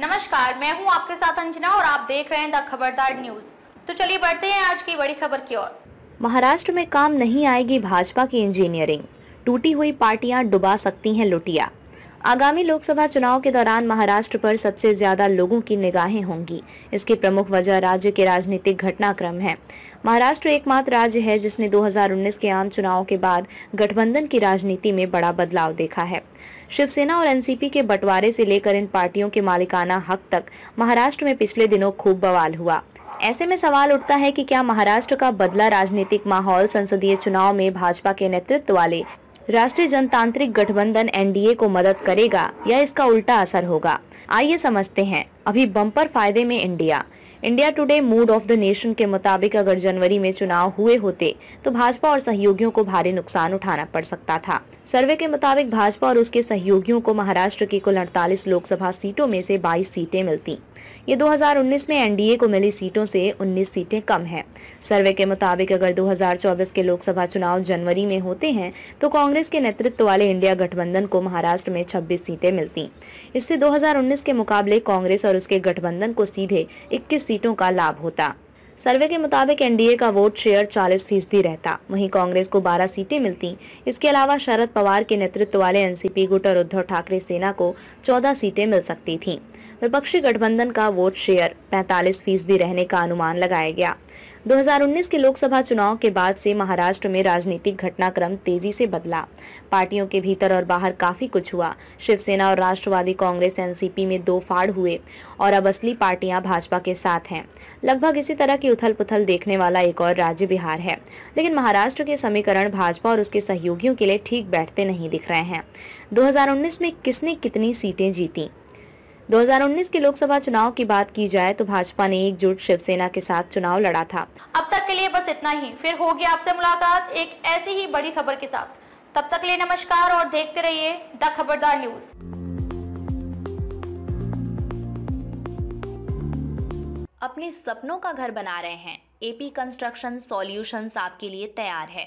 नमस्कार मैं हूं आपके साथ अंजना और आप देख रहे हैं द खबरदार न्यूज तो चलिए बढ़ते हैं आज की बड़ी खबर की ओर महाराष्ट्र में काम नहीं आएगी भाजपा की इंजीनियरिंग टूटी हुई पार्टियां डुबा सकती हैं लुटिया आगामी लोकसभा चुनाव के दौरान महाराष्ट्र पर सबसे ज्यादा लोगों की निगाहें होंगी इसकी प्रमुख वजह राज्य के राजनीतिक घटनाक्रम है महाराष्ट्र एकमात्र राज्य है जिसने 2019 के आम चुनाव के बाद गठबंधन की राजनीति में बड़ा बदलाव देखा है शिवसेना और एनसीपी के बंटवारे से लेकर इन पार्टियों के मालिकाना हक तक महाराष्ट्र में पिछले दिनों खूब बवाल हुआ ऐसे में सवाल उठता है कि क्या महाराष्ट्र का बदला राजनीतिक माहौल संसदीय चुनाव में भाजपा के नेतृत्व वाले राष्ट्रीय जनतांत्रिक गठबंधन एनडीए को मदद करेगा या इसका उल्टा असर होगा आइए समझते हैं अभी बम्पर फायदे में India India Today Mood of the Nation के मुताबिक अगर जनवरी में चुनाव हुए होते तो भाजपा और सहयोगियों को भारी नुकसान उठाना पड़ सकता था सर्वे के मुताबिक भाजपा और उसके सहयोगियों को महाराष्ट्र की कुल अड़तालीस लोकसभा सीटों में से 22 सीटें मिलती ये 2019 में एनडीए को मिली सीटों से 19 सीटें कम है सर्वे के मुताबिक अगर 2024 के लोकसभा चुनाव जनवरी में होते हैं तो कांग्रेस के नेतृत्व वाले इंडिया गठबंधन को महाराष्ट्र में 26 सीटें मिलती इससे 2019 के मुकाबले कांग्रेस और उसके गठबंधन को सीधे इक्कीस सीटों का लाभ होता सर्वे के मुताबिक एनडीए का वोट शेयर 40 फीसदी रहता वहीं कांग्रेस को 12 सीटें मिलती इसके अलावा शरद पवार के नेतृत्व वाले एनसीपी गुट और उद्धव ठाकरे सेना को 14 सीटें मिल सकती थीं। विपक्षी गठबंधन का वोट शेयर 45 फीसदी रहने का अनुमान लगाया गया 2019 के लोकसभा चुनाव के बाद से महाराष्ट्र में राजनीतिक घटनाक्रम तेजी से बदला पार्टियों के भीतर और बाहर काफी कुछ हुआ शिवसेना और राष्ट्रवादी कांग्रेस एनसीपी में दो फाड़ हुए और अब असली पार्टियां भाजपा के साथ हैं लगभग इसी तरह की उथल पुथल देखने वाला एक और राज्य बिहार है लेकिन महाराष्ट्र के समीकरण भाजपा और उसके सहयोगियों के लिए ठीक बैठते नहीं दिख रहे हैं दो में किसने कितनी सीटें जीती 2019 के लोकसभा चुनाव की बात की जाए तो भाजपा ने एकजुट शिवसेना के साथ चुनाव लड़ा था अब तक के लिए बस इतना ही फिर होगी आपसे मुलाकात एक ऐसी ही बड़ी खबर के साथ तब तक लिए नमस्कार और देखते रहिए द खबरदार न्यूज अपने सपनों का घर बना रहे हैं एपी कंस्ट्रक्शन सॉल्यूशंस आपके लिए तैयार है